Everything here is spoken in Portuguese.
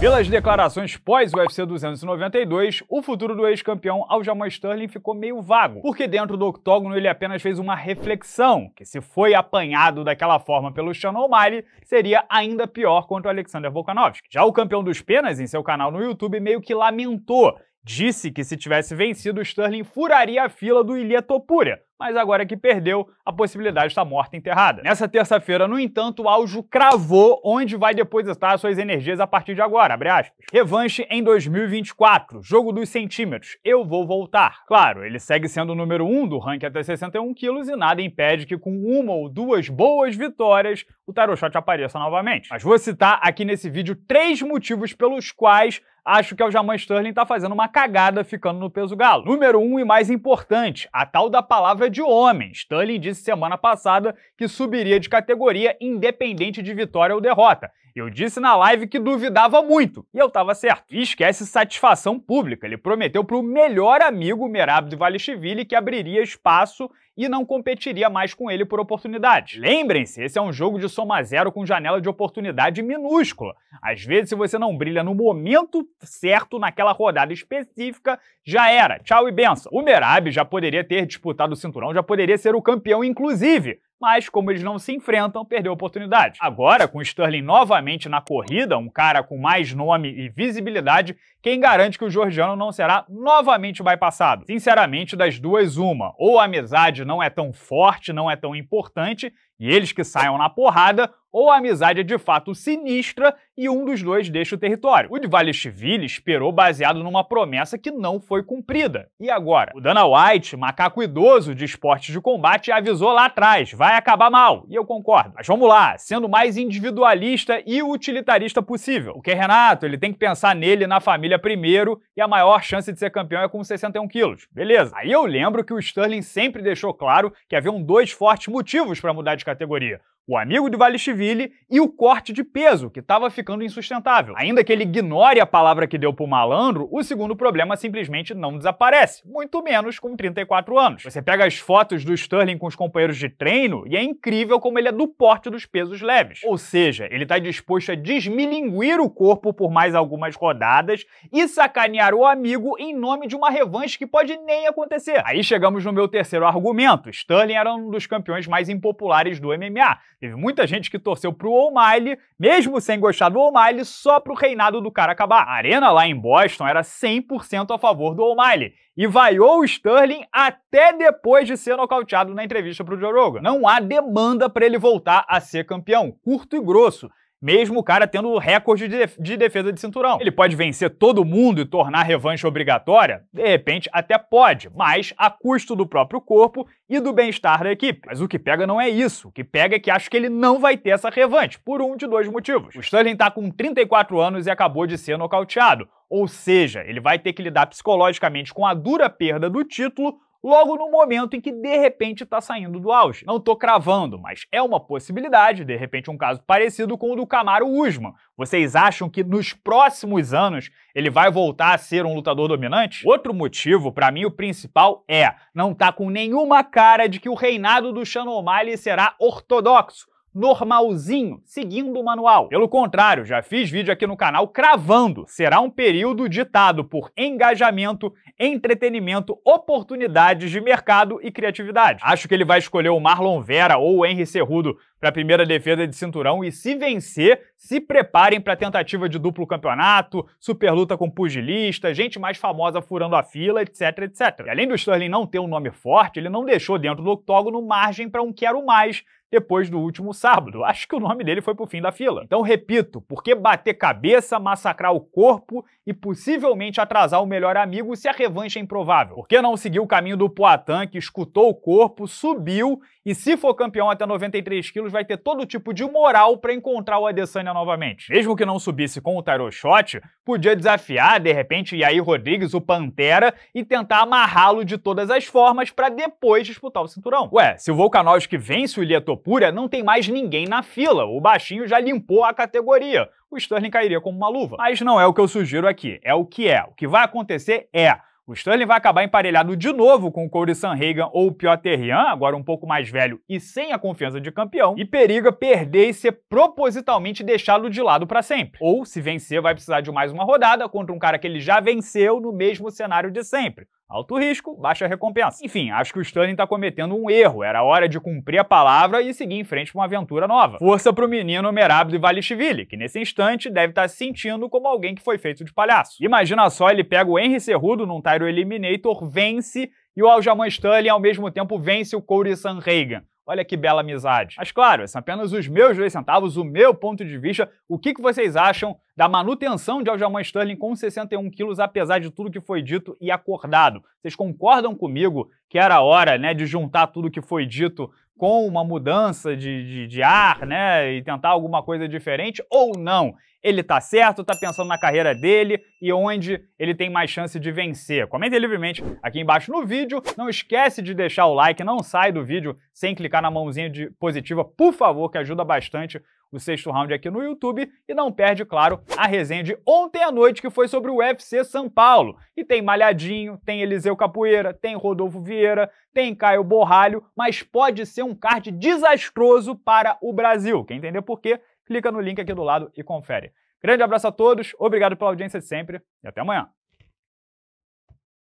Pelas declarações pós-UFC 292, o futuro do ex-campeão Aljamain Sterling ficou meio vago, porque dentro do octógono ele apenas fez uma reflexão, que se foi apanhado daquela forma pelo Sean O'Malley, seria ainda pior contra o Alexander Volkanovski. Já o campeão dos penas, em seu canal no YouTube, meio que lamentou, disse que se tivesse vencido, Sterling furaria a fila do Ilia Topuria, mas agora é que perdeu, a possibilidade está morta enterrada. Nessa terça-feira, no entanto, o Aljo cravou onde vai depositar suas energias a partir de agora, abre aspas. Revanche em 2024, jogo dos centímetros, eu vou voltar. Claro, ele segue sendo o número 1 um do ranking até 61 quilos e nada impede que com uma ou duas boas vitórias, o Tarot Shot apareça novamente. Mas vou citar aqui nesse vídeo três motivos pelos quais acho que é o Jamal Sterling está fazendo uma cagada ficando no peso galo. Número um e mais importante, a tal da palavra de homem. Sterling disse semana passada que subiria de categoria independente de vitória ou derrota. Eu disse na live que duvidava muito, e eu estava certo. E esquece satisfação pública. Ele prometeu para o melhor amigo Merab Dvalishvili que abriria espaço e não competiria mais com ele por oportunidade. Lembrem-se, esse é um jogo de soma zero com janela de oportunidade minúscula. Às vezes, se você não brilha no momento, certo naquela rodada específica, já era. Tchau e benção. O Merab já poderia ter disputado o cinturão, já poderia ser o campeão, inclusive. Mas, como eles não se enfrentam, perdeu a oportunidade. Agora, com o Sterling novamente na corrida, um cara com mais nome e visibilidade, quem garante que o Georgiano não será novamente bypassado? Sinceramente, das duas, uma. Ou a amizade não é tão forte, não é tão importante, e eles que saiam na porrada, ou a amizade é de fato sinistra e um dos dois deixa o território. O Dvalishvili esperou baseado numa promessa que não foi cumprida. E agora? O Dana White, macaco idoso de esportes de combate, avisou lá atrás, vai acabar mal, e eu concordo. Mas vamos lá, sendo o mais individualista e utilitarista possível. O que Renato, ele tem que pensar nele na família primeiro, e a maior chance de ser campeão é com 61 quilos. Beleza. Aí eu lembro que o Sterling sempre deixou claro que haviam dois fortes motivos para mudar de categoria o amigo de Valichvili e o corte de peso, que estava ficando insustentável. Ainda que ele ignore a palavra que deu pro malandro, o segundo problema simplesmente não desaparece, muito menos com 34 anos. Você pega as fotos do Sterling com os companheiros de treino e é incrível como ele é do porte dos pesos leves. Ou seja, ele está disposto a desmilinguir o corpo por mais algumas rodadas e sacanear o amigo em nome de uma revanche que pode nem acontecer. Aí chegamos no meu terceiro argumento. Sterling era um dos campeões mais impopulares do MMA Teve muita gente que torceu pro O'Malley, mesmo sem gostar do O'Malley, só pro reinado do cara acabar. A arena lá em Boston era 100% a favor do O'Malley e vaiou o Sterling até depois de ser nocauteado na entrevista pro Joe Rogan. Não há demanda para ele voltar a ser campeão, curto e grosso mesmo o cara tendo recorde de defesa de cinturão. Ele pode vencer todo mundo e tornar a revanche obrigatória? De repente, até pode, mas a custo do próprio corpo e do bem-estar da equipe. Mas o que pega não é isso. O que pega é que acho que ele não vai ter essa revanche, por um de dois motivos. O Sterling tá com 34 anos e acabou de ser nocauteado. Ou seja, ele vai ter que lidar psicologicamente com a dura perda do título logo no momento em que de repente está saindo do auge. Não estou cravando, mas é uma possibilidade, de repente um caso parecido com o do Camaro Usman. Vocês acham que nos próximos anos ele vai voltar a ser um lutador dominante? Outro motivo, para mim o principal, é não tá com nenhuma cara de que o reinado do Shannon O'Malley será ortodoxo normalzinho, seguindo o manual. Pelo contrário, já fiz vídeo aqui no canal cravando, será um período ditado por engajamento, entretenimento, oportunidades de mercado e criatividade. Acho que ele vai escolher o Marlon Vera ou o Henry Cerrudo para a primeira defesa de cinturão e se vencer, se preparem para a tentativa de duplo campeonato, super luta com pugilista, gente mais famosa furando a fila, etc, etc. E além do Sterling não ter um nome forte, ele não deixou dentro do octógono margem para um quero mais, depois do último sábado. Acho que o nome dele foi pro fim da fila. Então repito, por que bater cabeça, massacrar o corpo e possivelmente atrasar o melhor amigo se a revanche é improvável? Por que não seguir o caminho do Poitin, que escutou o corpo, subiu e se for campeão até 93 quilos vai ter todo tipo de moral para encontrar o Adesanya novamente? Mesmo que não subisse com o Tarot Shot, podia desafiar, de repente, Yair Rodrigues, o Pantera, e tentar amarrá-lo de todas as formas para depois disputar o cinturão. Ué, se o Volkanovski vence o Lieto loucura, não tem mais ninguém na fila. O baixinho já limpou a categoria. O Sterling cairia como uma luva. Mas não é o que eu sugiro aqui, é o que é. O que vai acontecer é. O Sterling vai acabar emparelhado de novo com o Corey Sanhagan ou o Piotr Jan, agora um pouco mais velho e sem a confiança de campeão, e periga perder e ser propositalmente deixado de lado para sempre. Ou, se vencer, vai precisar de mais uma rodada contra um cara que ele já venceu no mesmo cenário de sempre Alto risco, baixa recompensa. Enfim, acho que o Stanley tá cometendo um erro. Era hora de cumprir a palavra e seguir em frente pra uma aventura nova. Força pro menino Merabdo e Valishvili, que nesse instante deve estar tá se sentindo como alguém que foi feito de palhaço. Imagina só, ele pega o Henry Cerrudo num Tyro Eliminator, vence, e o Aljamain Stanley ao mesmo tempo vence o Corey Reagan. Olha que bela amizade. Mas claro, são apenas os meus dois centavos, o meu ponto de vista. O que, que vocês acham da manutenção de Aljamain Sterling com 61 quilos, apesar de tudo que foi dito e acordado. Vocês concordam comigo que era hora né, de juntar tudo que foi dito com uma mudança de, de, de, ar, né? E tentar alguma coisa diferente, ou não. Ele tá certo, tá pensando na carreira dele e onde ele tem mais chance de vencer. Comente livremente aqui embaixo no vídeo. Não esquece de deixar o like, não sai do vídeo sem clicar na mãozinha de positiva, por favor, que ajuda bastante o sexto round aqui no YouTube e não perde, claro, a resenha de ontem à noite que foi sobre o UFC São Paulo. E tem Malhadinho, tem Eliseu Capoeira, tem Rodolfo Vieira, tem Caio Borralho, mas pode ser um um card desastroso para o Brasil. Quem entender por quê, clica no link aqui do lado e confere. Grande abraço a todos, obrigado pela audiência sempre e até amanhã.